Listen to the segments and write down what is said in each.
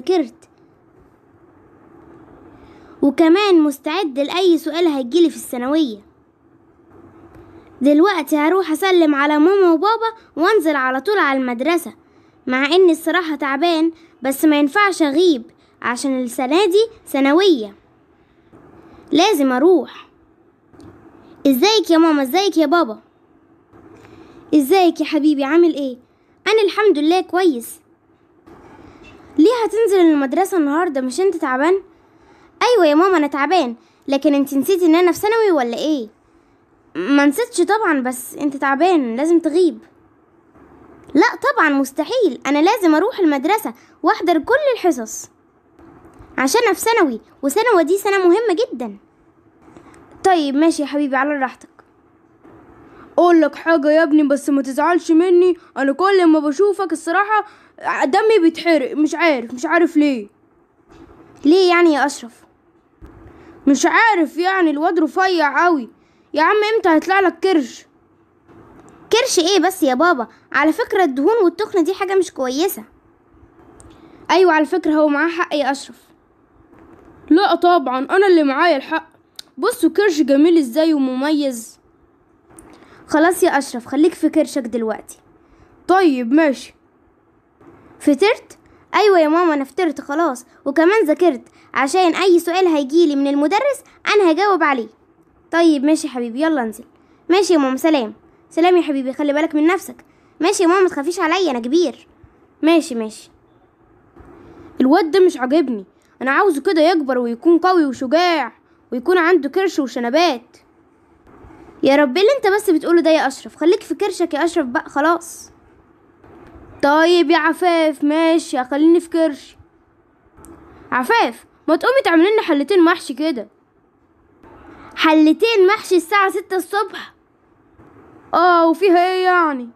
ذاكرت وكمان مستعد لأي سؤال هيجيلي في الثانوية دلوقتي هروح أسلم على ماما وبابا وأنزل على طول على المدرسة مع إني الصراحة تعبان بس ما ينفعش أغيب عشان السنة دي ثانوية لازم أروح ازيك يا ماما ازيك يا بابا ازيك يا حبيبي عامل ايه انا الحمد لله كويس ليه هتنزل المدرسة النهاردة مش انت تعبان؟ ايوه يا ماما انا تعبان لكن انت نسيتي ان انا في ثانوي ولا ايه؟ ما نسيتش طبعا بس انت تعبان لازم تغيب لا طبعا مستحيل انا لازم اروح المدرسة واحضر كل الحصص عشان في ثانوي وثانوي دي سنة مهمة جدا طيب ماشي يا حبيبي على راحتك اقول لك حاجة يا ابني بس ما تزعلش مني انا كل ما بشوفك الصراحة دمي بيتحرق مش عارف مش عارف ليه ليه يعني يا اشرف مش عارف يعني الواد رفيع قوي يا عم امتى هيطلع لك كرش كرش ايه بس يا بابا على فكرة الدهون والتخن دي حاجة مش كويسة ايوه على فكرة هو معاه حق يا اشرف لا طبعا انا اللي معايا الحق بصوا كرش جميل ازاي ومميز خلاص يا اشرف خليك في كرشك دلوقتي طيب ماشي فطرت ايوه يا ماما انا فطرت خلاص وكمان ذاكرت عشان اي سؤال هيجيلي من المدرس انا هجاوب عليه طيب ماشي يا حبيبي يلا انزل ماشي يا ماما سلام سلام يا حبيبي خلي بالك من نفسك ماشي يا ماما متخافيش عليا انا كبير ماشي ماشي الواد ده مش عاجبني انا عاوزه كده يكبر ويكون قوي وشجاع ويكون عنده كرش وشنبات يا رب اللي انت بس بتقوله ده يا اشرف خليك في كرشك يا اشرف بقى خلاص طيب يا عفاف ماشي خليني في كرشي عفاف ما تقومي تعملي لنا حلتين محشي كده حلتين محشي الساعة ستة الصبح اه وفيها ايه يعني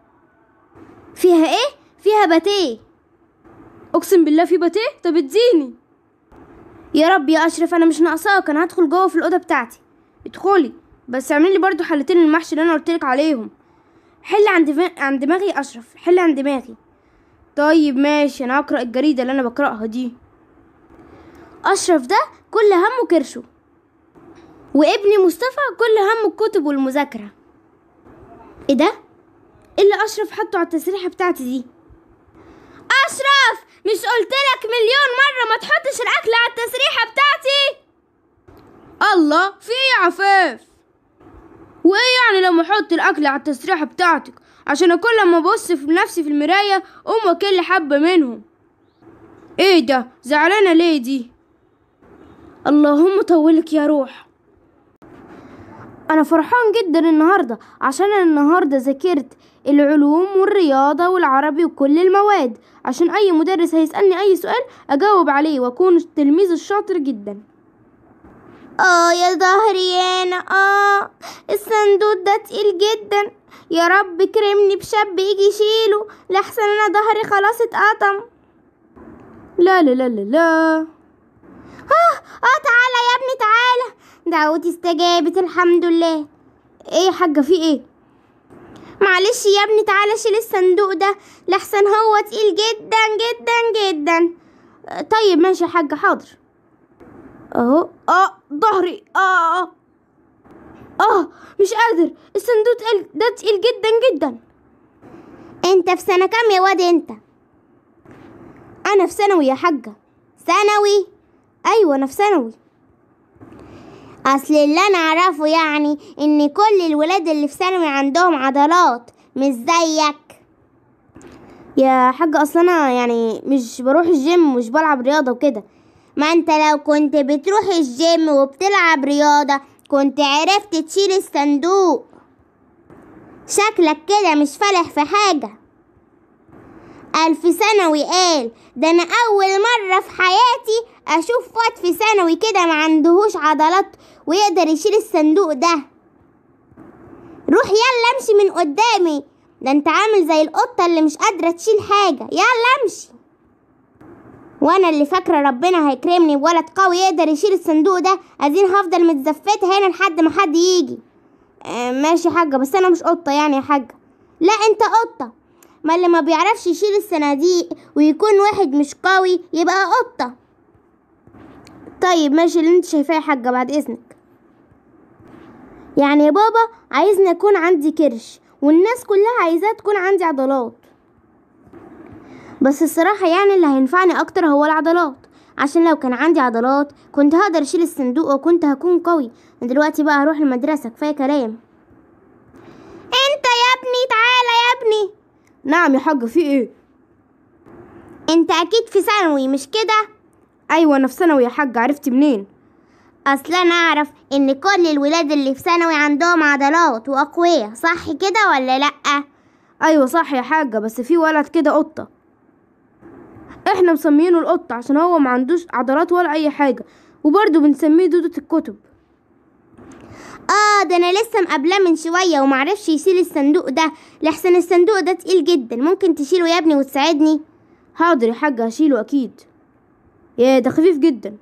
فيها ايه فيها باتيه اقسم بالله في باتيه طب اديني يا رب يا اشرف انا مش ناقصاك انا هدخل جوه في الاوضه بتاعتي ادخلي بس اعملي لي برده حلتين المحشي اللي انا قلت عليهم حل عند عند دماغي اشرف حل عند دماغي طيب ماشي انا هقرا الجريده اللي انا بقراها دي اشرف ده كل همه كرشه وابني مصطفى كل همه الكتب والمذاكره ايه ده ايه اللي اشرف حطه على التسريحه بتاعتي دي اشرف مش قلتلك مليون مره ما تحطش الاكل على التسريحه بتاعتي الله في ايه عفاف وايه يعني لما احط الاكل على التسريحه بتاعتك عشان كل ما ابص في نفسي في المراية أقوم كل حبة منهم ايه ده زعلانة ليه دي اللهم طولك يا روح انا فرحان جدا النهاردة عشان انا النهاردة ذاكرت العلوم والرياضة والعربي وكل المواد عشان اي مدرس هيسألني اي سؤال اجاوب عليه واكون التلميذ الشاطر جدا اه يا ظهري انا اه الصندوق ده تقيل جدا يا رب كرمني بشاب يجي يشيله لحسن انا ظهري خلاص اتقطم لا لا لا لا لا اه اه تعالى يا ابني تعالى دعوتي استجابت الحمد لله ايه يا حاجه في ايه معلش يا ابني تعالى شيل الصندوق ده لحسن هو تقيل جدا جدا جدا طيب ماشي يا حاجه حاضر اهو اه ظهري اه, اه آه مش قادر الصندوق ده تقيل جدا جدا انت في سنة كام يا واد انت؟ انا في ثانوي يا حاجة ثانوي؟ ايوه انا في ثانوي اصل اللي انا اعرفه يعني ان كل الولاد اللي في ثانوي عندهم عضلات مش زيك يا حاجة اصل انا يعني مش بروح الجيم ومش بلعب رياضه وكده ما انت لو كنت بتروح الجيم وبتلعب رياضه كنت عرفت تشيل الصندوق شكلك كده مش فالح في حاجة ألف ثانوي قال ده أنا أول مرة في حياتي أشوف واد في ثانوي كده ما عندهوش عضلات ويقدر يشيل الصندوق ده روح يلا امشي من قدامي ده انت عامل زي القطة اللي مش قادرة تشيل حاجة يلا امشي وانا اللي فاكره ربنا هيكرمني بولد قوي يقدر يشيل الصندوق ده عايزين هفضل متزفت هنا لحد ما حد يجي آه، ماشي حاجه بس انا مش قطه يعني يا حاجه لا انت قطه ما اللي ما بيعرفش يشيل الصناديق ويكون واحد مش قوي يبقى قطه طيب ماشي اللي انت شايفاه يا حاجه بعد اذنك يعني يا بابا عايزني اكون عندي كرش والناس كلها عايزاه تكون عندي عضلات بس الصراحة يعني اللي هينفعني اكتر هو العضلات عشان لو كان عندي عضلات كنت هقدر اشيل الصندوق وكنت هكون قوي دلوقتي بقى هروح المدرسة كفاية كلام انت يا ابني تعالى يا ابني نعم يا حاجة في ايه انت اكيد في ثانوي مش كده ايوه انا في ثانوي يا حاج عرفتي منين اصل انا اعرف ان كل الولاد اللي في ثانوي عندهم عضلات واقوياء صح كده ولا لا ايوه صح يا حاجه بس في ولد كده قطه احنا مسمينه القط عشان هو ما عندوش عضلات ولا اي حاجه وبرضه بنسميه دودة الكتب اه ده انا لسه مقابلاه من شويه ومعرفش يشيل الصندوق ده لحسن الصندوق ده تقيل جدا ممكن تشيله يا ابني وتساعدني حاضر يا حاجه هشيله اكيد يا ده خفيف جدا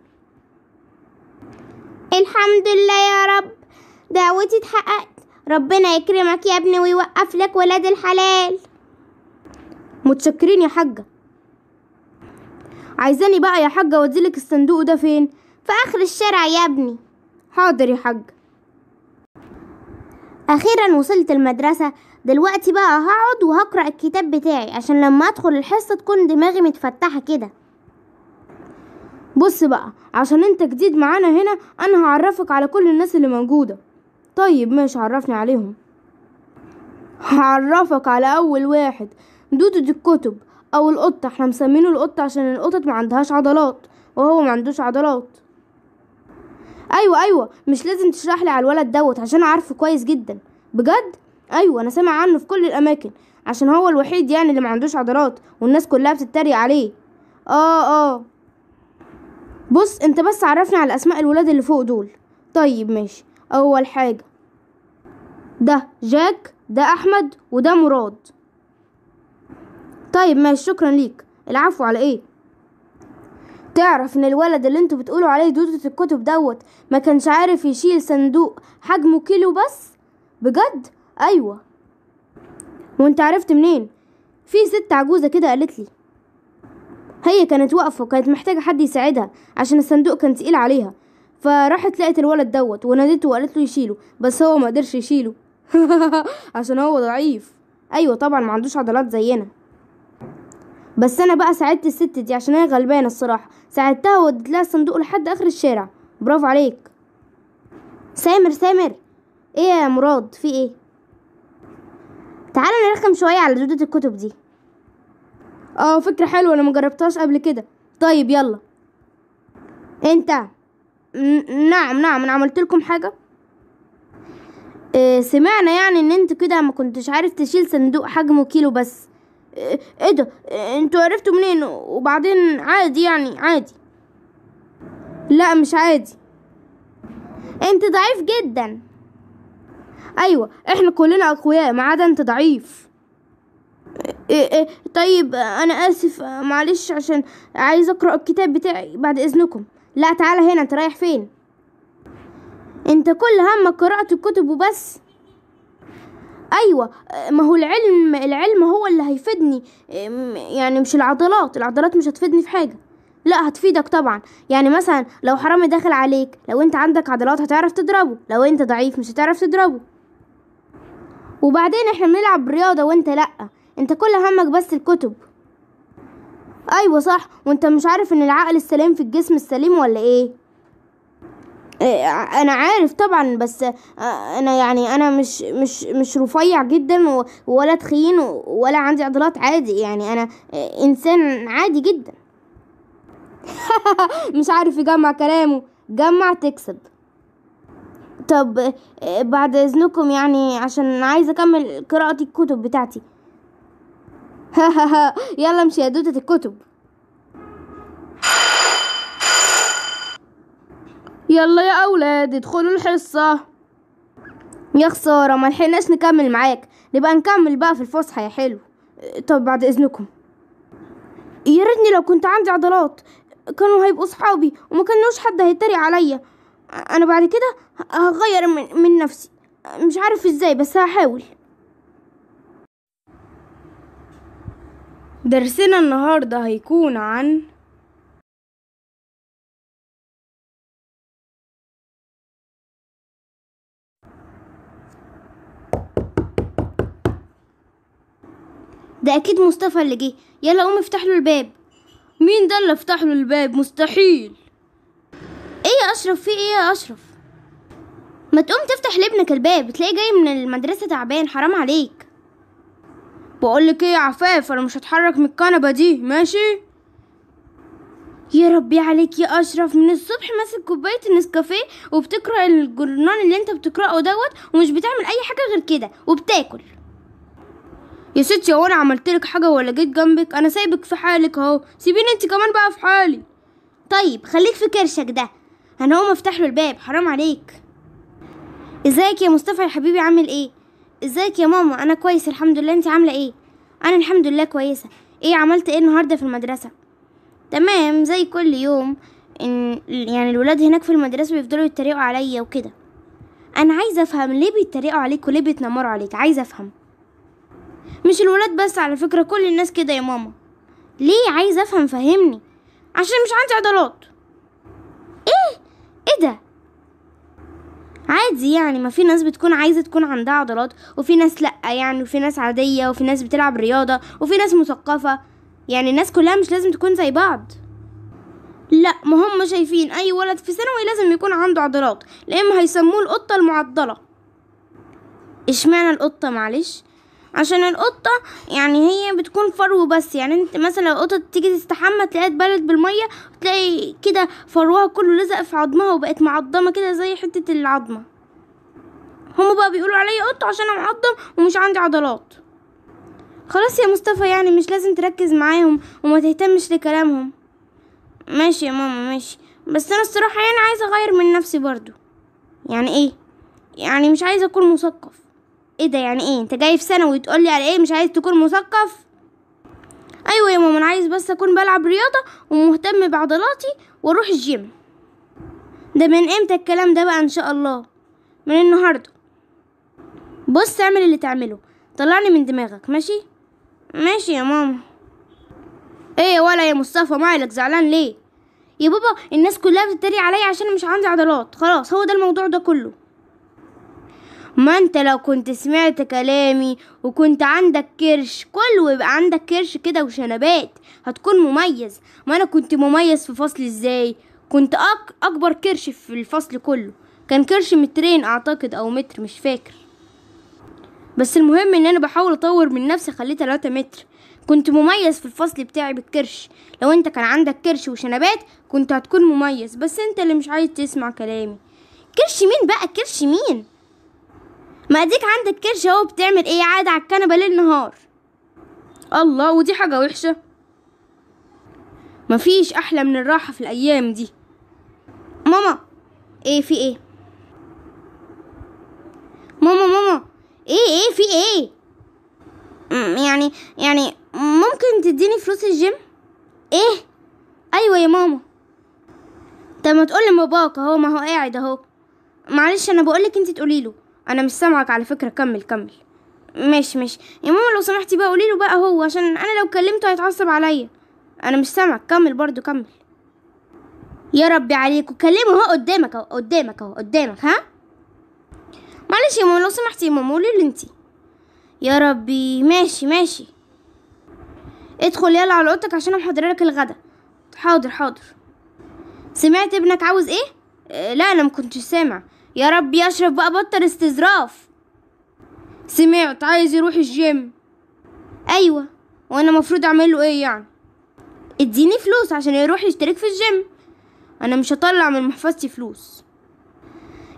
الحمد لله يا رب دعوتي اتحققت ربنا يكرمك يا ابني ويوقف لك ولاد الحلال متشكرين يا حاجه عايزاني بقى يا حاجة اوديلك الصندوق ده فين في اخر الشارع يا ابني حاضر يا حاج اخيرا وصلت المدرسة دلوقتي بقى هقعد وهقرأ الكتاب بتاعي عشان لما ادخل الحصة تكون دماغي متفتحة كده بص بقى عشان انت جديد معانا هنا انا هعرفك على كل الناس اللي موجودة طيب ماشي عرفني عليهم هعرفك على اول واحد دودة الكتب او القط احنا مسمينه القط عشان القطط ما عندهاش عضلات وهو ما عندوش عضلات ايوه ايوه مش لازم تشرح لي على الولد دوت عشان عارفه كويس جدا بجد ايوه انا سامع عنه في كل الاماكن عشان هو الوحيد يعني اللي ما عندوش عضلات والناس كلها بتتريق عليه اه اه بص انت بس عرفني على اسماء الولاد اللي فوق دول طيب ماشي اول حاجه ده جاك ده احمد وده مراد طيب ماشي شكرا ليك العفو على ايه تعرف ان الولد اللي انتوا بتقولوا عليه دودة الكتب دوت ما كانش عارف يشيل صندوق حجمه كيلو بس بجد ايوه وانت عرفت منين في ست عجوزه كده قالت لي هي كانت واقفه وكانت محتاجه حد يساعدها عشان الصندوق كان تقيل عليها فراحت لقت الولد دوت ونادته وقالت له يشيله بس هو ما قدرش يشيله عشان هو ضعيف ايوه طبعا ما عندوش عضلات زينا بس انا بقى ساعدت الست دي عشان هي غلبانه الصراحه ساعدتها ووديت لها الصندوق لحد اخر الشارع برافو عليك سامر سامر ايه يا مراد في ايه تعالى نرخم شويه على جوده الكتب دي اه فكره حلوه انا مجربتهاش قبل كده طيب يلا انت نعم نعم انا عملت لكم حاجه إيه سمعنا يعني ان انت كده ما كنتش عارف تشيل صندوق حجمه كيلو بس ايه ده انتوا عرفتوا منين وبعدين عادي يعني عادي لا مش عادي انت ضعيف جدا ايوه احنا كلنا اقوياء ما عدا انت ضعيف إيه إيه طيب انا اسف معلش عشان عايز اقرا الكتاب بتاعي بعد اذنكم لا تعالى هنا انت رايح فين انت كل همك قراءه الكتب وبس ايوه ما هو العلم العلم هو اللي هيفيدني يعني مش العضلات العضلات مش هتفيدني في حاجه لا هتفيدك طبعا يعني مثلا لو حرامي داخل عليك لو انت عندك عضلات هتعرف تضربه لو انت ضعيف مش هتعرف تضربه وبعدين احنا بنلعب رياضه وانت لا انت كل همك بس الكتب ايوه صح وانت مش عارف ان العقل السليم في الجسم السليم ولا ايه إيه، انا عارف طبعا بس آه، انا يعني انا مش مش مش رفيع جدا ولا تخين ولا عندي عضلات عادي يعني انا آه، انسان عادي جدا مش عارف يجمع كلامه جمع تكسب طب آه، بعد اذنكم يعني عشان عايزه اكمل قراءه الكتب بتاعتي يلا مش يا دوده الكتب يلا يا أولاد ادخلوا الحصة يا خسارة ملحقناش نكمل معاك نبقى نكمل بقى في الفسحة يا حلو طب بعد إذنكم يا ريتني لو كنت عندي عضلات كانوا هيبقوا صحابي وما كانوش حد هيتريق عليا انا بعد كده هغير من, من نفسي مش عارف ازاي بس هحاول درسنا النهارده هيكون عن ده اكيد مصطفى اللي جه يلا قوم افتح له الباب مين ده اللي افتح له الباب مستحيل ايه يا اشرف في ايه يا اشرف ما تقوم تفتح لابنك الباب تلاقيه جاي من المدرسه تعبان حرام عليك بقولك ايه يا عفاف انا مش هتحرك من الكنبه دي ماشي يا ربي عليك يا اشرف من الصبح ماسك كوبايه النسكافيه وبتقرا الجرنان اللي انت بتقراه دوت ومش بتعمل اي حاجه غير كده وبتاكل يا ستي هو انا عملت لك حاجه ولا جيت جنبك انا سايبك في حالك اهو سيبيني انت كمان بقى في حالي طيب خليك في كرشك ده انا هو مفتح له الباب حرام عليك ازيك يا مصطفى يا حبيبي عامل ايه ازيك يا ماما انا كويس الحمد لله انت عامله ايه انا الحمد لله كويسه ايه عملت ايه النهارده في المدرسه تمام زي كل يوم إن يعني الولاد هناك في المدرسه بيفضلوا يتريقوا عليا وكده انا عايزه افهم ليه بيتريقوا عليك وليه بيتنمروا عليك عايزه افهم مش الولاد بس على فكرة كل الناس كده يا ماما ليه عايز افهم فهمني عشان مش عندي عضلات ايه ايه ده عادي يعني ما في ناس بتكون عايزه تكون عندها عضلات وفي ناس لا يعني وفي ناس عاديه وفي ناس بتلعب رياضه وفي ناس مثقفه يعني الناس كلها مش لازم تكون زي بعض لا ما هم شايفين اي ولد في ثانوي لازم يكون عنده عضلات لان هيسموه القطه المعضله اشمعنى القطه معلش عشان القطة يعني هي بتكون فرو بس يعني انت مثلا لو القطة تيجي تستحمى تلاقيها اتبلت بالمية تلاقي كده فروها كله لزق في عظمها وبقت معضمة كده زي حتة العظمة هما بقى بيقولوا عليا قطة عشان انا معضم ومش عندي عضلات خلاص يا مصطفى يعني مش لازم تركز معاهم وما تهتمش لكلامهم ماشي يا ماما ماشي بس انا الصراحة يعني عايزة اغير من نفسي برضو يعني ايه يعني مش عايزة اكون مثقف ايه ده يعني ايه انت جاي في ثانوي تقولي على ايه مش عايز تكون مثقف ايوه يا ماما انا عايز بس اكون بلعب رياضه ومهتم بعضلاتي واروح الجيم ده من امتى الكلام ده بقى ان شاء الله من النهارده بص اعمل اللي تعمله طلعني من دماغك ماشي ماشي يا ماما ايه ولا يا مصطفى مالك زعلان ليه يا بابا الناس كلها بتتريق عليا عشان مش عندي عضلات خلاص هو ده الموضوع ده كله ما انت لو كنت سمعت كلامي وكنت عندك كرش كل ويبقى عندك كرش كده وشنبات هتكون مميز ما انا كنت مميز في فصل ازاي كنت أك اكبر كرش في الفصل كله كان كرش مترين اعتقد او متر مش فاكر بس المهم ان انا بحاول اطور من نفسي خليه 3 متر كنت مميز في الفصل بتاعي بالكرش لو انت كان عندك كرش وشنبات كنت هتكون مميز بس انت اللي مش عايز تسمع كلامي كرش مين بقى كرش مين ما اديك عندك كرش اهو بتعمل ايه قاعد على الكنبه ليل نهار الله ودي حاجه وحشه مفيش احلى من الراحه في الايام دي ماما ايه في ايه ماما ماما ايه ايه في ايه يعني يعني ممكن تديني فلوس الجيم ايه ايوه يا ماما طب ما تقول لباباك اهو ما هو قاعد اهو معلش انا بقولك انت تقولي له انا مش سامعك على فكره كمل كمل ماشي ماشي يا ماما لو سمحتي بقى قوليله بقى هو عشان انا لو كلمته هيتعصب عليا انا مش سامعك كمل برضو كمل يا ربي عليك وكلمه اهو قدامك اهو قدامك اهو قدامك ها معلش يا ماما لو سمحتي يا ماما قولي له انتي يا ربي ماشي ماشي ادخل يلا على اوضتك عشان محضره لك الغدا حاضر حاضر سمعت ابنك عاوز ايه اه لا انا مكنتش سامع يا رب يا اشرف بقى بطل استظراف سمعت عايز يروح الجيم ايوه وانا مفروض اعمل له ايه يعني اديني فلوس عشان يروح يشترك في الجيم انا مش هطلع من محفظتي فلوس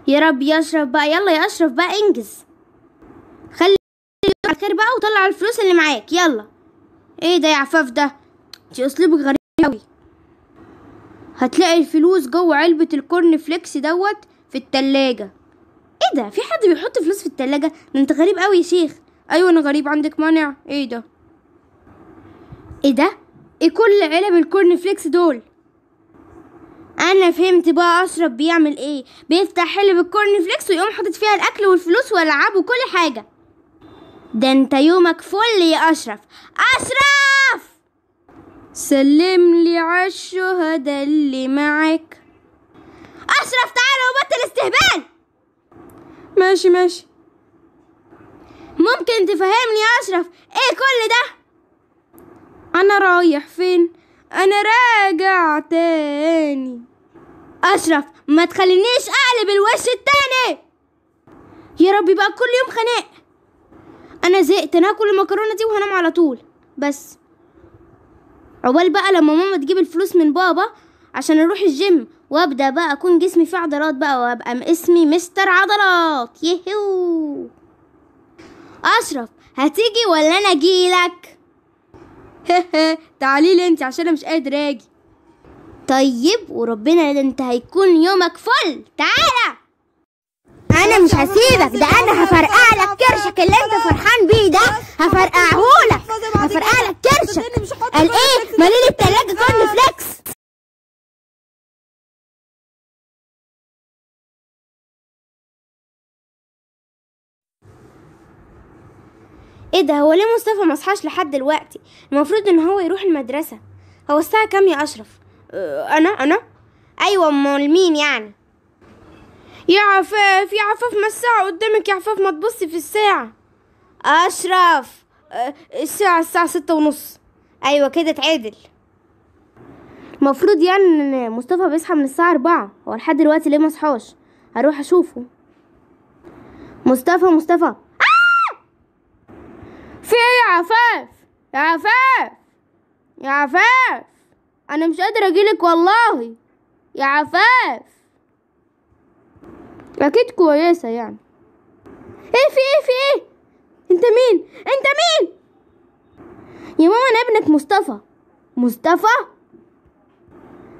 يا رب يا اشرف بقى يلا يا اشرف بقى انجز خلي الخير بقى وطلع الفلوس اللي معاك يلا ايه ده يا عفاف ده انت اسلوبك غريب قوي هتلاقي الفلوس جوه علبه الكورن فليكس دوت في التلاجة ايه ده في حد بيحط فلوس في التلاجة ده انت غريب قوي يا شيخ ايوه انا غريب عندك مانع ايه ده ايه ده ايه كل علب الكورن فليكس دول انا فهمت بقى اشرف بيعمل ايه بيفتح علب الكورن فليكس ويقوم حاطط فيها الاكل والفلوس والالعاب وكل حاجه ده انت يومك فل يا اشرف اشرف سلم لي عالشهداء اللي معاك أشرف تعال وبطل استهبال ماشي ماشي ممكن تفهمني يا أشرف إيه كل ده أنا رايح فين أنا راجع تاني أشرف ما تخلينيش أقلب الوش التاني يا ربي بقى كل يوم خناق أنا زهقت أنا هاكل المكرونة دي وهنام على طول بس عقبال بقى لما ماما تجيب الفلوس من بابا عشان اروح الجيم وابدا بقى اكون جسمي فيه عضلات بقى وابقى اسمي مستر عضلات يهو اشرف هتيجي ولا انا اجيلك تعالي لي انت عشان انا مش قادر اجي طيب وربنا ده انت هيكون يومك فل تعالى انا مش هسيبك ده انا هفرقع لك كرشك اللي انت فرحان بيه ده هفرقعهولك هفرقع لك كرشك قال ايه مالين التلاجه كورن فليكس ايه ده هو ليه مصطفى مصحاش لحد دلوقتي المفروض ان هو يروح المدرسه هو الساعه كام يا اشرف أه انا انا ايوه امال مين يعني يا عفاف يا عفاف ما الساعه قدامك يا عفاف ما تبصي في الساعه اشرف أه الساعه الساعه ستة ونص ايوه كده اتعدل المفروض يعني ان مصطفى بيصحى من الساعه أربعة هو لحد دلوقتي ليه مصحاش هروح اشوفه مصطفى مصطفى في ايه يا عفاف يا عفاف يا عفاف انا مش قادر اجيلك والله يا عفاف اكيد كويسه يعني ايه في ايه في ايه انت مين انت مين يا ماما انا ابنك مصطفى مصطفى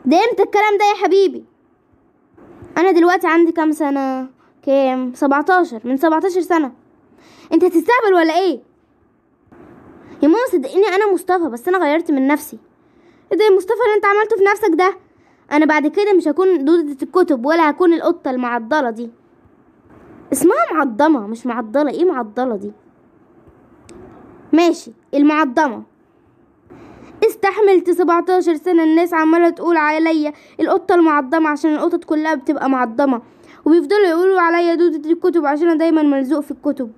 ده امتى الكلام ده يا حبيبي انا دلوقتي عندي كام سنه كام سبعتاشر من سبعتاشر سنه انت تستهبل ولا ايه يا ماما صدقيني انا مصطفى بس انا غيرت من نفسي ايه ده مصطفى اللي انت عملته في نفسك ده انا بعد كده مش هكون دودة الكتب ولا هكون القطة المعضلة دي اسمها معضمة مش معضلة ايه معضلة دي ماشي المعضمة استحملت 17 سنة الناس عمالة تقول عليا القطة المعضمة عشان القطط كلها بتبقى معضمة وبيفضلوا يقولوا عليا دودة الكتب عشان انا دايما ملزوق في الكتب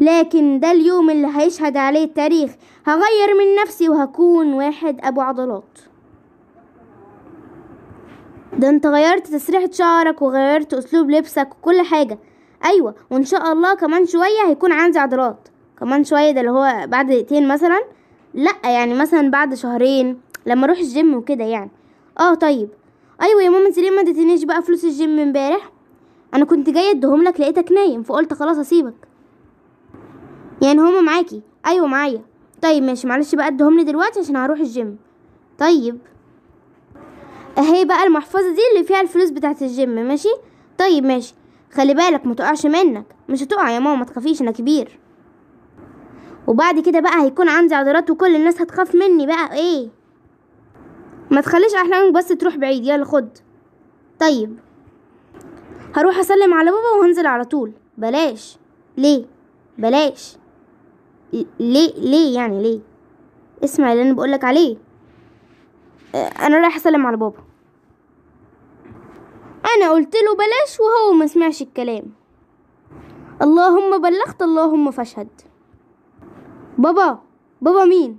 لكن ده اليوم اللي هيشهد عليه التاريخ هغير من نفسي وهكون واحد ابو عضلات ده انت غيرت تسريحة شعرك وغيرت اسلوب لبسك وكل حاجة ايوة وان شاء الله كمان شوية هيكون عندي عضلات كمان شوية ده اللي هو بعد دقيقتين مثلا لا يعني مثلا بعد شهرين لما اروح الجيم وكده يعني اه طيب ايوه يا ماما انت ليه ما اديتنيش بقى فلوس الجيم امبارح انا كنت جايه اديهم لك لقيتك نايم فقلت خلاص اسيبك يعني هما معاكي ايوه معايا طيب ماشي معلش بقى ادهم لي دلوقتي عشان هروح الجيم طيب اهي بقى المحفظه دي اللي فيها الفلوس بتاعه الجيم ماشي طيب ماشي خلي بالك ما تقعش منك مش هتقع يا ماما ما تخافيش انا كبير وبعد كده بقى هيكون عندي عضلات وكل الناس هتخاف مني بقى ايه ما تخليش احلامك بس تروح بعيد يلا خد طيب هروح اسلم على بابا وهنزل على طول بلاش ليه بلاش ليه ليه يعني ليه اسمع اللي انا بقولك عليه آه، انا رايح اسلم على بابا انا قلت له بلاش وهو ما سمعش الكلام اللهم بلغت اللهم فاشهد بابا بابا مين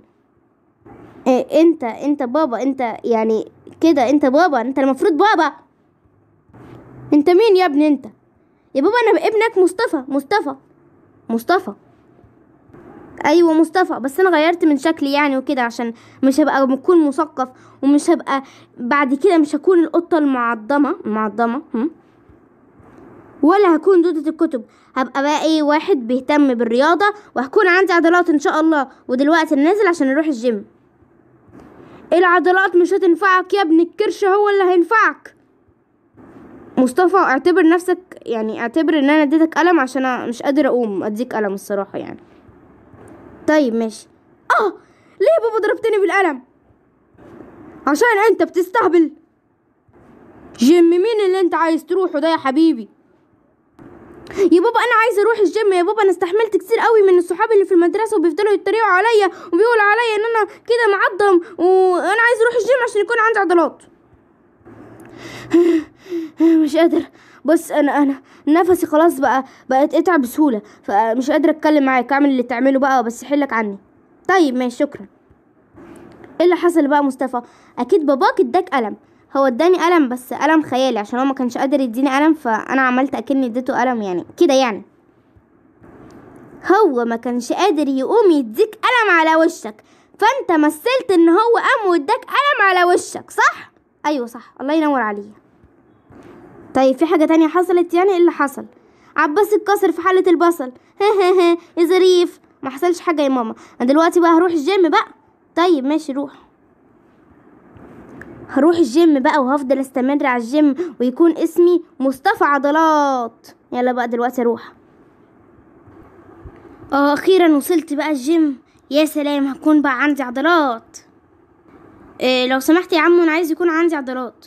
إيه انت انت بابا انت يعني كده انت بابا انت المفروض بابا انت مين يا ابني انت يا بابا انا ابنك مصطفى مصطفى مصطفى ايوه مصطفى بس انا غيرت من شكلي يعني وكده عشان مش هبقى بكون مثقف ومش هبقى بعد كده مش هكون القطه المعضمه المعضمه ولا هكون دودة الكتب هبقى بقى ايه واحد بيهتم بالرياضة وهكون عندي عضلات ان شاء الله ودلوقتي نازل عشان اروح الجيم العضلات مش هتنفعك يا ابن الكرش هو اللي هينفعك مصطفى اعتبر نفسك يعني اعتبر ان انا اديتك قلم عشان انا مش قادر اقوم اديك قلم الصراحة يعني طيب ماشي اه ليه بابا ضربتني بالقلم عشان انت بتستهبل جيم مين اللي انت عايز تروحه ده يا حبيبي يا بابا انا عايزه اروح الجيم يا بابا انا استحملت كتير قوي من الصحاب اللي في المدرسه وبيفضلوا يتريقوا عليا وبيقولوا عليا ان انا كده معضم وانا عايزه اروح الجيم عشان يكون عندي عضلات مش قادر بص انا انا نفسي خلاص بقى بقت اتعب بسهوله فمش قادره اتكلم معاك اعمل اللي تعمله بقى بس حلك عني طيب ماشي شكرا ايه اللي حصل بقى مصطفى اكيد باباك اداك قلم هو اداني قلم بس قلم خيالي عشان هو ما كانش قادر يديني قلم فانا عملت اكني اديته قلم يعني كده يعني هو ما كانش قادر يقوم يديك قلم على وشك فانت مثلت ان هو قام واداك قلم على وشك صح ايوه صح الله ينور عليك طيب في حاجة تانية حصلت يعني ايه اللي حصل عباس اتكسر في حلة البصل ها ها ها يا ظريف ما حصلش حاجة يا ماما انا دلوقتي بقى هروح الجيم بقى طيب ماشي روح هروح الجيم بقى وهفضل استمر على الجيم ويكون اسمي مصطفى عضلات يلا بقى دلوقتي اروح اه اخيرا وصلت بقى الجيم يا سلام هكون بقى عندي عضلات إيه لو سمحت يا عم انا عايز يكون عندي عضلات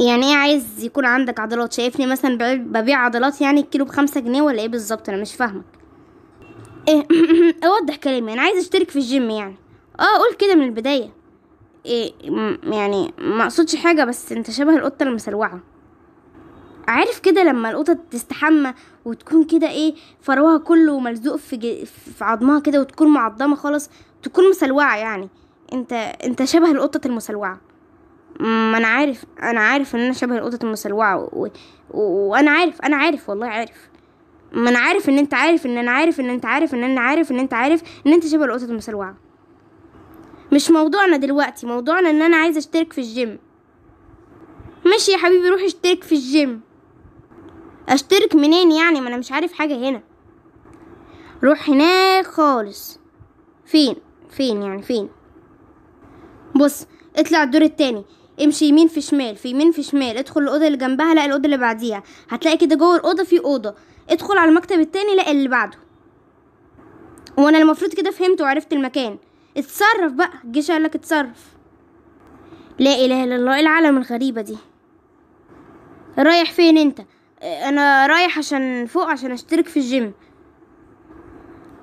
يعني ايه عايز يكون عندك عضلات شايفني مثلا ببيع عضلات يعني الكيلو بخمسة جنيه ولا ايه بالظبط انا مش فاهمك إيه اوضح كلامي انا عايز اشترك في الجيم يعني اه قول كده من البداية إيه يعني ما اقصدش حاجة بس انت شبه القطة المسلوعة عارف كده لما القطط تستحمى وتكون كده ايه فروها كله ملزوق في, ج... في عظمها كده وتكون معضمه خالص تكون مسلوعه يعني انت انت شبه القطط المسلوعه ما انا عارف انا عارف ان انا شبه القطط المسلوعه و... و... وانا عارف انا عارف والله عارف ما انا عارف ان انت عارف ان انا عارف ان انت عارف ان انا عارف ان انت عارف ان انت شبه القطط المسلوعه مش موضوعنا دلوقتي موضوعنا ان انا عايزه اشترك في الجيم ماشي يا حبيبي روح اشترك في الجيم اشترك منين يعني ما انا مش عارف حاجه هنا روح هناك خالص فين فين يعني فين بص اطلع الدور التاني امشي يمين في شمال في يمين في شمال ادخل الاوضه اللي جنبها لا الاوضه اللي بعديها هتلاقي كده جوه الاوضه في اوضه ادخل على المكتب التاني لا اللي بعده وانا المفروض كده فهمت وعرفت المكان اتصرف بقى الجيش قال لك اتصرف لا اله الا الله إيه العالم الغريبه دي رايح فين انت انا رايح عشان فوق عشان اشترك في الجيم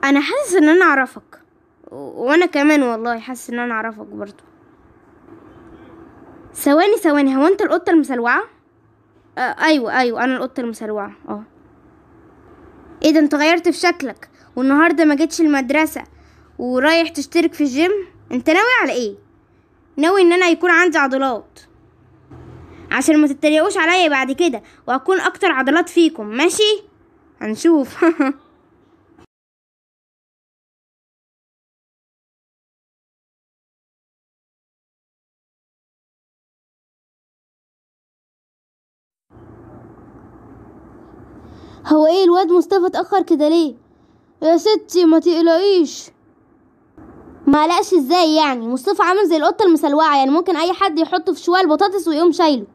انا حاسس ان انا اعرفك وانا كمان والله حاسس ان انا اعرفك برضو ثواني ثواني هو انت القطة المسلوعة؟ آه ايوه ايوه انا القطة المسلوعة اه ايه ده انت غيرت في شكلك والنهاردة ما جيتش المدرسة ورايح تشترك في الجيم انت ناوي على ايه ناوي ان انا يكون عندي عضلات عشان ما تتريقوش عليا بعد كده وهكون اكتر عضلات فيكم ماشي هنشوف هو ايه الواد مصطفى اتاخر كده ليه يا ستي ما تقلقيش ما قلقش ازاي يعني مصطفى عامل زي القطه المسلوعه يعني ممكن اي حد يحطه في شويه البطاطس ويقوم شايله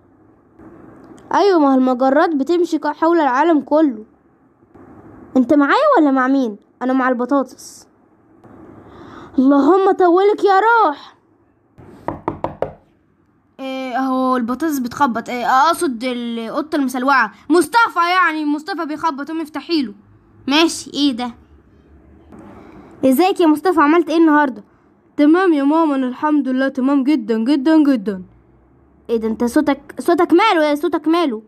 ايوه ما المجرات بتمشي حول العالم كله انت معايا ولا مع مين انا مع البطاطس اللهم طولك يا روح ايه اهو البطاطس بتخبط ايه اقصد القطه المسلوعه مصطفى يعني مصطفى بيخبط امي افتحي له ماشي ايه ده ازيك يا مصطفى عملت ايه النهارده تمام يا ماما انا الحمد لله تمام جدا جدا جدا ايه ده انت صوتك صوتك ماله يا صوتك ماله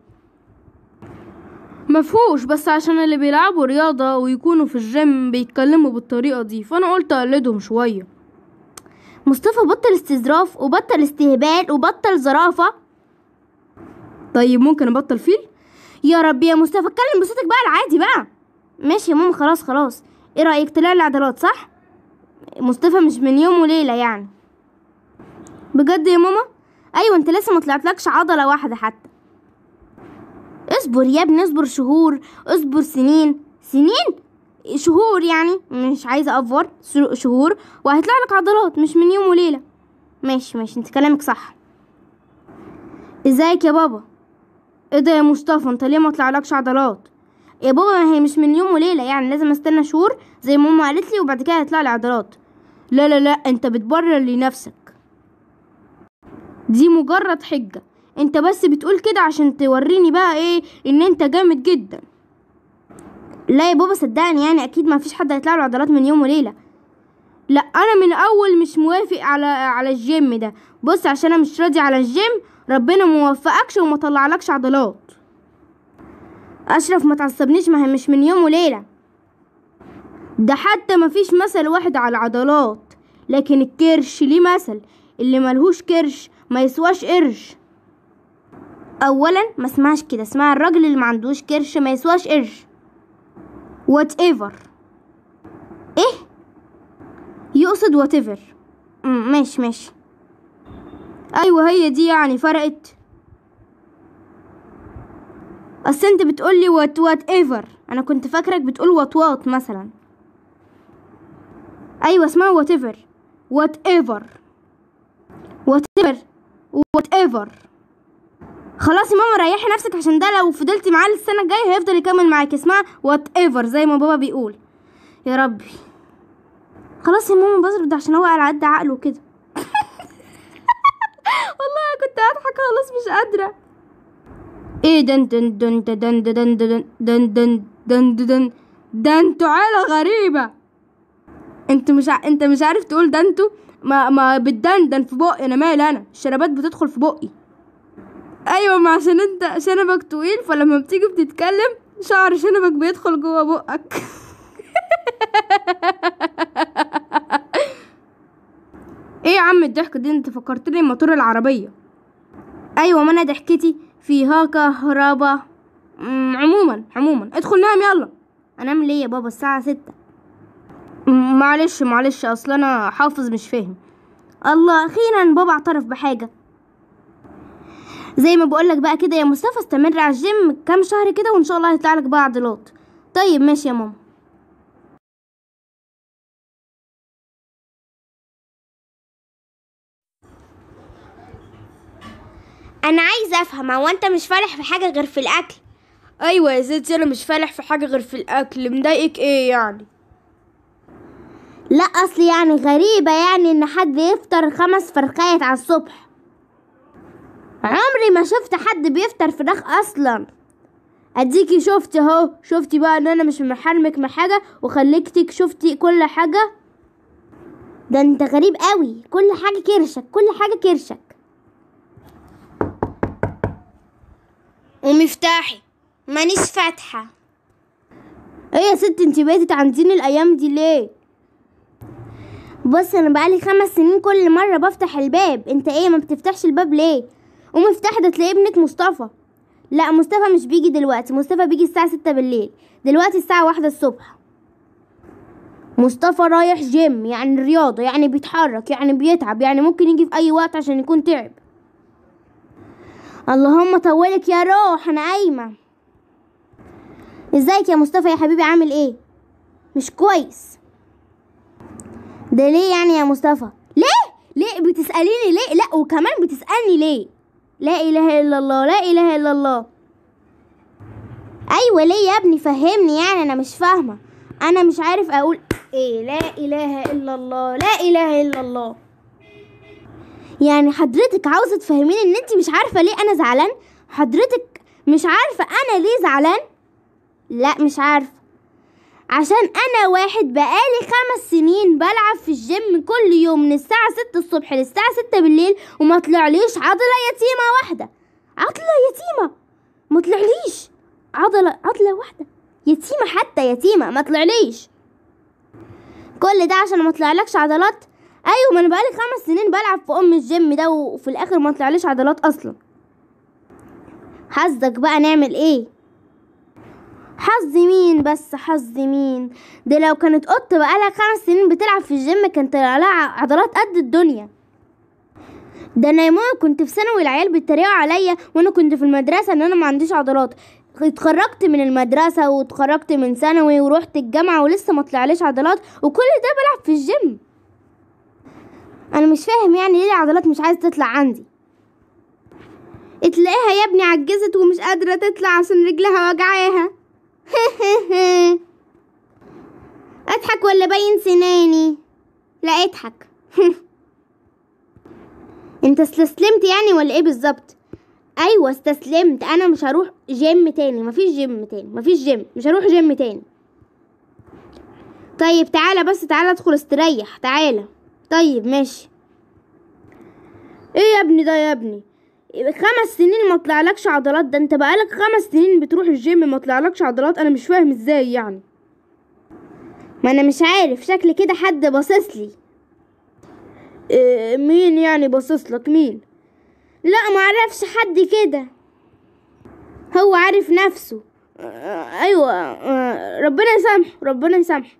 مفهوش بس عشان اللي بيلعبوا رياضه ويكونوا في الجيم بيتكلموا بالطريقه دي فانا قلت اقلدهم شويه مصطفى بطل استظراف وبطل استهبال وبطل زرافة طيب ممكن ابطل فيل يا رب يا مصطفى اتكلم بصوتك بقى العادي بقى ماشي يا ماما خلاص خلاص ايه رايك طلع العضلات عضلات صح مصطفى مش من يوم وليله يعني بجد يا ماما ايوه انت لسه ما طلعتلكش عضله واحده حتى اصبر يا ابني اصبر شهور اصبر سنين سنين شهور يعني مش عايزة أفور شهور وهيطلع لك عضلات مش من يوم وليلة ماشي ماشي انت كلامك صح ازيك يا بابا ايه ده يا مصطفى انت ليه ما طلعلكش عضلات يا بابا ما هي مش من يوم وليله يعني لازم استنى شهور زي ما ماما قالت لي وبعد كده هيطلع لي عضلات لا لا لا انت بتبرر لنفسك دي مجرد حجه انت بس بتقول كده عشان توريني بقى ايه ان انت جامد جدا لا يا بابا صدقني يعني اكيد ما فيش حد هيطلع له عضلات من يوم وليله لا انا من اول مش موافق على على الجيم ده بص عشان انا مش راضي على الجيم ربنا موفقكش وما طلعلكش عضلات اشرف ما تعصبنيش ما هي مش من يوم وليله ده حتى ما فيش مثل واحد على العضلات لكن الكرش ليه مثل اللي ملهوش كرش ما يسواش قرش اولا ما اسمعش كده اسمع الراجل اللي ما عندوش كرش ما يسواش قرش whatever ايه يقصد whatever ماشي ماشي ايوه هي دي يعني فرقت اصل انت بتقولي وات وات ايفر انا كنت فاكرك بتقول وات وات مثلا ايوه اسمها وات ايفر وات ايفر وات ايفر وات ايفر خلاص يا ماما ريحي نفسك عشان ده لو فضلتي معاه السنه الجايه هيفضل يكمل معاكي اسمها وات ايفر زي ما بابا بيقول يا ربي خلاص يا ماما بضرب ده عشان هو على قد عقله كده والله كنت هضحك خلاص مش قادره ايه دن دن دن دن دن دن دن دن دن دن دن ده انتوا عيلة غريبة انت مش ع... انت مش عارف تقول ده انتوا ما ما بتدندن في بقي انا مالي انا الشرابات بتدخل في بقي ايوه ما عشان انت شنبك طويل فلما بتيجي بتتكلم شعر شنبك بيدخل جوه بقك ايه يا عم الضحكة دي انت فكرتني موتور العربية ايوه ما انا ضحكتي فيها كهربا عموما عموما ادخل نام يلا انام ليه يا بابا الساعة ستة معلش معلش اصل انا حافظ مش فاهم الله اخيرا بابا اعترف بحاجة زي ما بقولك بقى كده يا مصطفى استمر على الجيم كام شهر كده وان شاء الله هيطلع لك بقى عضلات طيب ماشي يا ماما انا عايزه افهم هو انت مش فالح في حاجه غير في الاكل ايوه يا ستي انا مش فالح في حاجه غير في الاكل مضايقك ايه يعني لا اصل يعني غريبه يعني ان حد يفطر خمس فرخات على الصبح عمري ما شفت حد بيفطر فراخ اصلا اديكي شفتي اهو شفتي بقى ان انا مش محرمك من حاجه وخليكتك شفتي كل حاجه ده انت غريب قوي كل حاجه كرشك كل حاجه كرشك ومفتاحي مانيش فاتحه ايه يا ست انت بقيتي تعنديني الايام دي ليه بص انا بقالي خمس سنين كل مره بفتح الباب انت ايه ما بتفتحش الباب ليه قوم افتح ده تلاقي ابنك مصطفى لا مصطفى مش بيجي دلوقتي مصطفى بيجي الساعة ستة بالليل دلوقتي الساعة واحدة الصبح مصطفى رايح جيم يعني رياضة يعني بيتحرك يعني بيتعب يعني ممكن يجي في أي وقت عشان يكون تعب اللهم طولك يا روح أنا قايمة ازيك يا مصطفى يا حبيبي عامل ايه مش كويس ده ليه يعني يا مصطفى ليه ليه بتسأليني ليه لا وكمان بتسألني ليه لا إله إلا الله لا إله إلا الله أيوة ليه يا ابني فهمني يعني أنا مش فاهمة أنا مش عارف أقول إيه لا إله إلا الله لا إله إلا الله يعني حضرتك عاوزة تفهميني إن أنت مش عارفة ليه أنا زعلان حضرتك مش عارفة أنا ليه زعلان لا مش عارفة عشان أنا واحد بقالي خمس سنين بلعب في الجيم كل يوم من الساعة ستة الصبح للساعة ستة بالليل وما طلعليش عضلة يتيمة واحدة عضلة يتيمة ما طلعليش عضلة عضلة واحدة يتيمة حتى يتيمة ما طلعليش كل ده عشان ما طلعلكش عضلات ايوه ما انا بقالي خمس سنين بلعب في ام الجيم ده وفي الاخر ما طلعليش عضلات اصلا حظك بقى نعمل ايه حظ مين بس حظ مين ده لو كانت قط بقالها خمس سنين بتلعب في الجيم كان طلع لها عضلات قد الدنيا ده انا يا ماما كنت في ثانوي العيال بيتريقوا عليا وانا كنت في المدرسه ان انا ما عنديش عضلات اتخرجت من المدرسه واتخرجت من ثانوي ورحت الجامعه ولسه ما طلعليش عضلات وكل ده بلعب في الجيم انا مش فاهم يعني ليه العضلات مش عايزه تطلع عندي تلاقيها يا ابني عجزت ومش قادره تطلع عشان رجلها وجعاها اضحك ولا بين سناني لا اضحك انت استسلمت يعني ولا ايه بالظبط ايوه استسلمت انا مش هروح جيم تاني مفيش جيم تاني مفيش جيم مش هروح جيم تاني طيب تعالى بس تعالى ادخل استريح تعالى طيب ماشي ايه يا ابني ده يا ابني خمس سنين ما طلعلكش عضلات ده انت بقالك خمس سنين بتروح الجيم ما طلعلكش عضلات انا مش فاهم ازاي يعني ما انا مش عارف شكل كده حد باصصلي اه مين يعني باصصلك مين لا ما عرفش حد كده هو عارف نفسه آه، ايوه آه، ربنا يسامحه ربنا يسامحه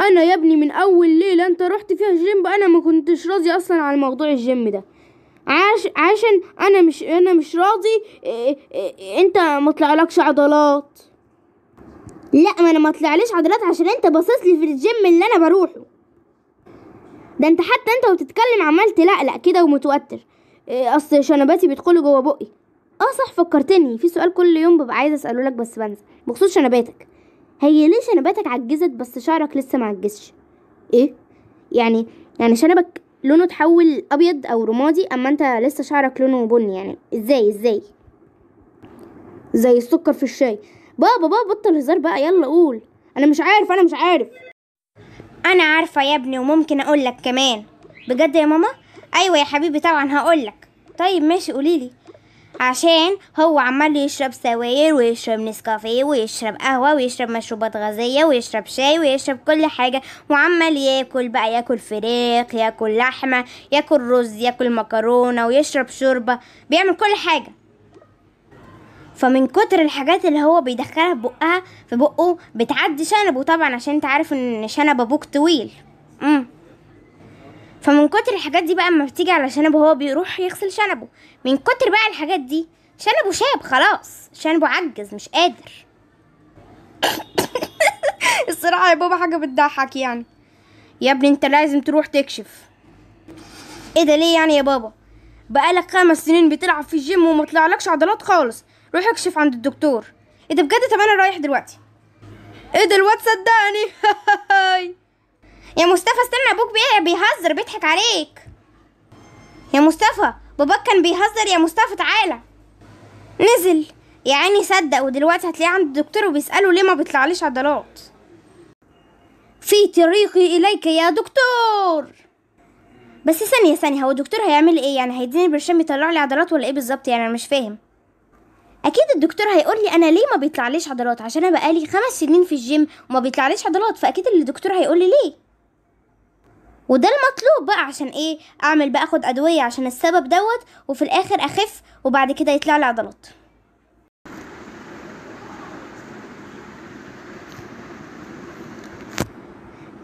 انا يا ابني من اول ليله انت رحت فيها الجيم انا ما كنتش راضي اصلا على موضوع الجيم ده عش عشان انا مش انا مش راضي إيه انت ما طلعلكش عضلات لا ما انا ما طلعليش عضلات عشان انت باصص لي في الجيم اللي انا بروحه ده انت حتى انت وتتكلم عمال تلقلق كده ومتوتر اصل شنباتي بيدخلوا جوه بقي اه صح فكرتني في سؤال كل يوم ببقى عايزه اساله لك بس بنسى بخصوص شنباتك هي ليه شنباتك عجزت بس شعرك لسه ما عجزش ايه يعني يعني شنبك لونه اتحول ابيض او رمادي اما انت لسه شعرك لونه بني يعني ازاي ازاي زي السكر في الشاي بابا بابا بطل هزار بقى يلا قول انا مش عارف انا مش عارف انا عارفه يا ابني وممكن اقول لك كمان بجد يا ماما ايوه يا حبيبي طبعا هقول لك طيب ماشي قوليلي عشان هو عمال يشرب سواير ويشرب نسكافيه ويشرب قهوة ويشرب مشروبات غازية ويشرب شاي ويشرب كل حاجة وعمال ياكل بقى ياكل فراخ ياكل لحمة ياكل رز ياكل مكرونة ويشرب شوربة بيعمل كل حاجة فمن كتر الحاجات اللي هو بيدخلها في بقها في بقه بتعدي شنبه طبعا عشان انت عارف ان شنب ابوك طويل امم فمن كتر الحاجات دي بقى اما بتيجي على شنبه هو بيروح يغسل شنبه من كتر بقى الحاجات دي شنبه شاب خلاص شنبه عجز مش قادر الصراحه يا بابا حاجه بتضحك يعني يا ابني انت لازم تروح تكشف ايه ده ليه يعني يا بابا بقالك خمس سنين بتلعب في الجيم وما طلعلكش عضلات خالص روح اكشف عند الدكتور ايه ده بجد طب انا رايح دلوقتي ايه ده الواد صدقني يا مصطفى استنى ابوك بيهزر بيضحك عليك يا مصطفى باباك كان بيهزر يا مصطفى تعالى نزل يا عيني صدق ودلوقتي هتلاقيه عند الدكتور وبيسأله ليه ما بيطلعليش عضلات في طريقي إليك يا دكتور بس ثانية ثانية هو الدكتور هيعمل ايه يعني هيديني برشام يطلع لي عضلات ولا ايه بالظبط يعني انا مش فاهم اكيد الدكتور هيقول لي انا ليه ما بيطلعليش عضلات عشان انا بقالي خمس سنين في الجيم وما بيطلعليش عضلات فاكيد الدكتور هيقول لي ليه وده المطلوب بقى عشان ايه اعمل بقى اخد ادويه عشان السبب دوت وفي الاخر اخف وبعد كده يطلع العضلات عضلات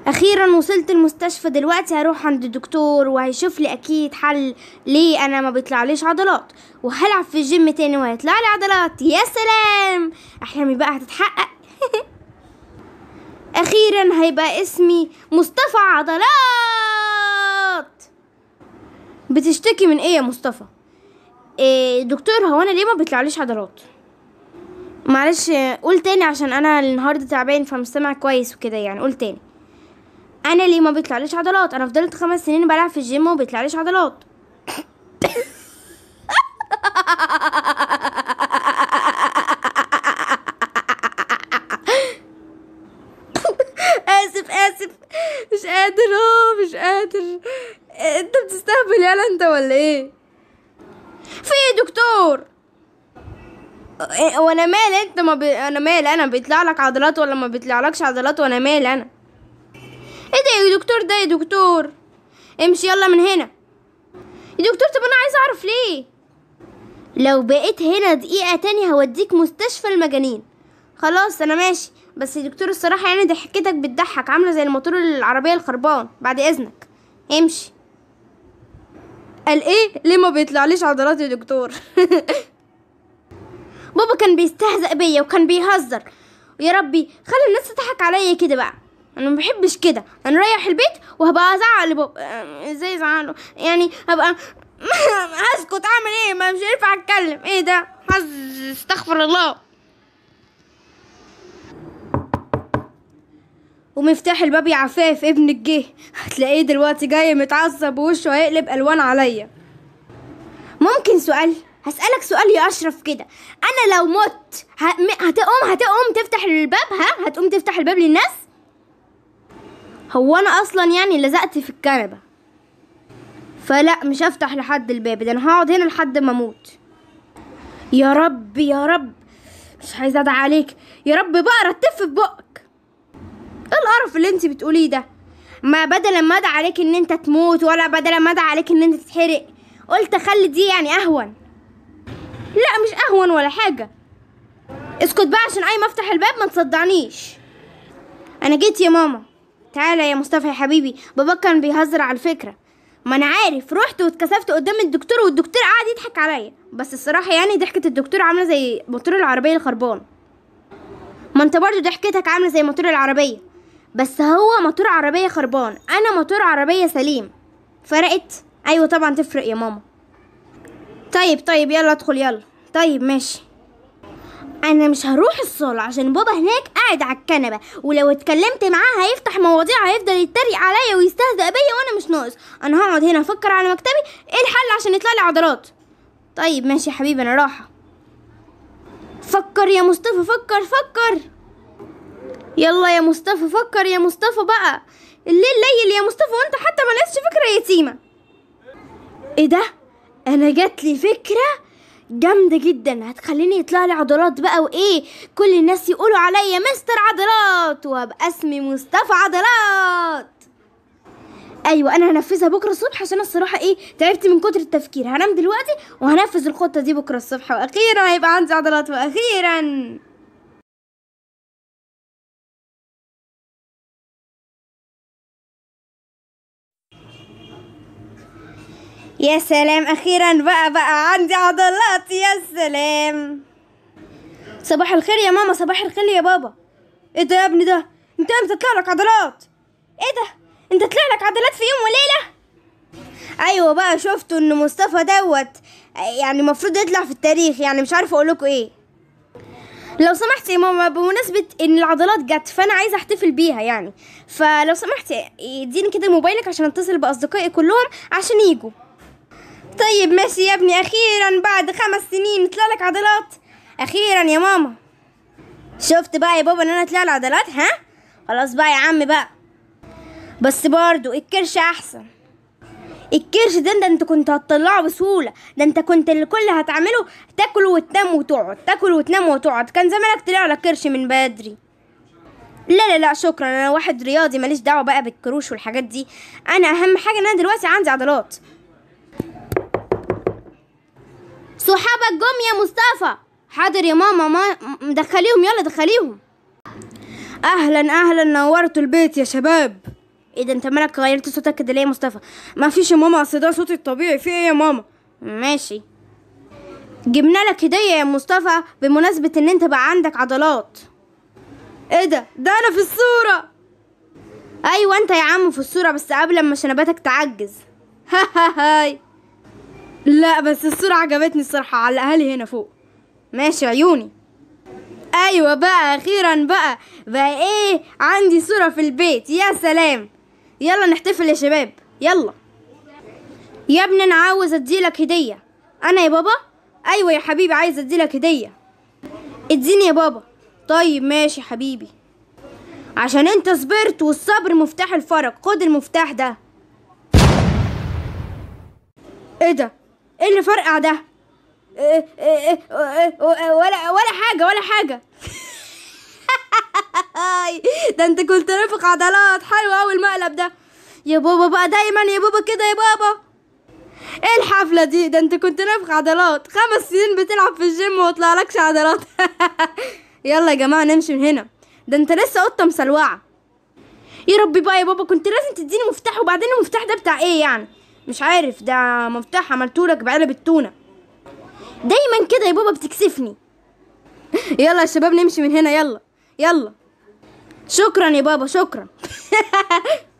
اخيرا وصلت المستشفى دلوقتي هروح عند الدكتور وهيشوف لي اكيد حل ليه انا ما ليش عضلات وهلعب في الجيم تاني وهيطلع لي عضلات يا سلام احلامي بقى هتتحقق أخيرا هيبقى اسمي مصطفى عضلات بتشتكي من ايه يا مصطفى إيه دكتور هو انا ليه ما بيطلعليش عضلات معلش قول تاني عشان انا النهارده تعبان فمستمع كويس وكده يعني قول تاني انا ليه ما بيطلعليش عضلات انا فضلت خمس سنين بلعب في الجيم وما بيطلعليش عضلات ساتر إيه، انت بتستهبل يالا انت ولا ايه في ايه دكتور إيه، وانا مال انت ما بي... انا مال انا بيطلع لك عضلات ولا ما لكش عضلات وانا مال انا ايه ده يا دكتور ده يا دكتور امشي يلا من هنا يا دكتور طب انا عايز اعرف ليه لو بقيت هنا دقيقة تاني هوديك مستشفى المجانين خلاص انا ماشي بس يا دكتور الصراحة يعني ضحكتك بتضحك عاملة زي الموتور العربية الخربان بعد اذنك امشي قال ايه ليه ما بيطلعليش عضلات يا دكتور بابا كان بيستهزأ بيا وكان بيهزر ويا ربي خلي الناس تضحك عليا كده بقى انا ما بحبش كده انا رايح البيت وهبقى ازعل لبابا آه، ازاي ازعله يعني هبقى هسكت اعمل ايه ما مش هينفع اتكلم ايه ده استغفر الله ومفتاح الباب يا عفاف ابنك جه هتلاقيه دلوقتي جاي متعصب ووشه هيقلب الوان عليا ممكن سؤال هسألك سؤال يا أشرف كده أنا لو مت هتقوم هتقوم تفتح الباب ها هتقوم تفتح الباب للناس هو أنا أصلا يعني لزقت في الكنبة فلا مش هفتح لحد الباب ده أنا هقعد هنا لحد ما أموت يا رب يا رب مش عايزة أدعي عليك يا رب بقرة تف في بقك ايه القرف اللي انت بتقوليه ده ما بدل ما ادعي عليك ان انت تموت ولا بدل ما ادعي عليك ان انت تتحرق قلت اخلي دي يعني اهون لا مش اهون ولا حاجه اسكت بقى عشان اي ما افتح الباب ما تصدعنيش انا جيت يا ماما تعالى يا مصطفى يا حبيبي بابا كان بيهزر على الفكره ما انا عارف رحت واتكسفت قدام الدكتور والدكتور قعد يضحك عليا بس الصراحه يعني ضحكه الدكتور عامله زي موتور العربيه الخربان ما انت برضه ضحكتك عامله زي موتور العربيه بس هو موتور عربية خربان أنا موتور عربية سليم فرقت أيوة طبعا تفرق يا ماما طيب طيب يلا ادخل يلا طيب ماشي انا مش هروح الصالة عشان بابا هناك قاعد على الكنبة ولو اتكلمت معاه هيفتح مواضيع هيفضل يتريق عليا ويستهزئ بيا وانا مش ناقص انا هقعد هنا افكر على مكتبي ايه الحل عشان يطلع لي عضلات طيب ماشي يا حبيبي انا راحة فكر يا مصطفى فكر فكر يلا يا مصطفى فكر يا مصطفى بقى الليل ليل يا مصطفى وانت حتى ما لقيتش فكره يتيمه ايه ده انا جات لي فكره جامده جدا هتخليني يطلع لي عضلات بقى وايه كل الناس يقولوا عليا مستر عضلات وابقى اسمي مصطفى عضلات ايوه انا هنفذها بكره الصبح عشان الصراحه ايه تعبت من كتر التفكير هنام دلوقتي وهنفذ الخطه دي بكره الصبح واخيرا هيبقى عندي عضلات واخيرا يا سلام اخيرا بقى بقى عندي عضلات يا سلام صباح الخير يا ماما صباح الخير يا بابا ايه ده يا ابني ده انت امتى طلع لك عضلات ايه ده انت طلع لك عضلات في يوم وليله ايوه بقى شفتوا ان مصطفى دوت يعني المفروض يطلع في التاريخ يعني مش عارفه اقول لكم ايه لو سمحت يا ماما بمناسبة ان العضلات جت فانا عايزة احتفل بيها يعني فلو سمحت إيه، اديني كده موبايلك عشان اتصل باصدقائي كلهم عشان يجوا طيب ماشي يا ابني اخيرا بعد خمس سنين طلع لك عضلات اخيرا يا ماما شفت بقى يا بابا ان انا طلع لي عضلات ها خلاص بقى يا عم بقى بس برضو الكرش احسن الكرش ده ده انت كنت هتطلعه بسهولة ده انت كنت اللي كل هتعمله تاكل وتنام وتقعد تاكل وتنام وتقعد كان زمانك طلع لك كرش من بدري لا لا لا شكرا انا واحد رياضي ماليش دعوه بقى بالكروش والحاجات دي انا اهم حاجه ان انا دلوقتي عندي عضلات صحابك جم يا مصطفى حاضر يا ماما ما دخليهم يلا دخليهم اهلا اهلا نورتوا البيت يا شباب ايه ده انت مالك غيرت صوتك كده ليه يا مصطفى ما فيش يا ماما اصل ده صوتي الطبيعي في ايه يا ماما ماشي جبنا لك هديه يا مصطفى بمناسبه ان انت بقى عندك عضلات ايه ده ده انا في الصوره ايوه انت يا عم في الصوره بس قبل ما شنباتك تعجز هاي لا بس الصورة عجبتني الصراحة علقها لي هنا فوق ماشي عيوني ايوه بقى اخيرا بقى بقى ايه عندي صورة في البيت يا سلام يلا نحتفل يا شباب يلا يا ابني انا عاوز اديلك هدية انا يا بابا ايوه يا حبيبي عايز اديلك هدية اديني يا بابا طيب ماشي حبيبي عشان انت صبرت والصبر مفتاح الفرج خد المفتاح ده ايه ده ايه اللي فرقع ده إيه، إيه، إيه، ولا ولا حاجه ولا حاجه ده انت كنت رفق عضلات حلو قوي المقلب ده يا بابا بقى دايما يا بابا كده يا بابا ايه الحفلة دي ده انت كنت نافخ عضلات خمس سنين بتلعب في الجيم لكش عضلات يلا يا جماعة نمشي من هنا ده انت لسه قطة مسلوعة يا ربي بقى يا بابا كنت لازم تديني مفتاح وبعدين المفتاح ده بتاع ايه يعني مش عارف ده مفتاح عملتولك بعلب التونه دايما كده يا بابا بتكسفني يلا يا شباب نمشي من هنا يلا يلا شكرا يا بابا شكرا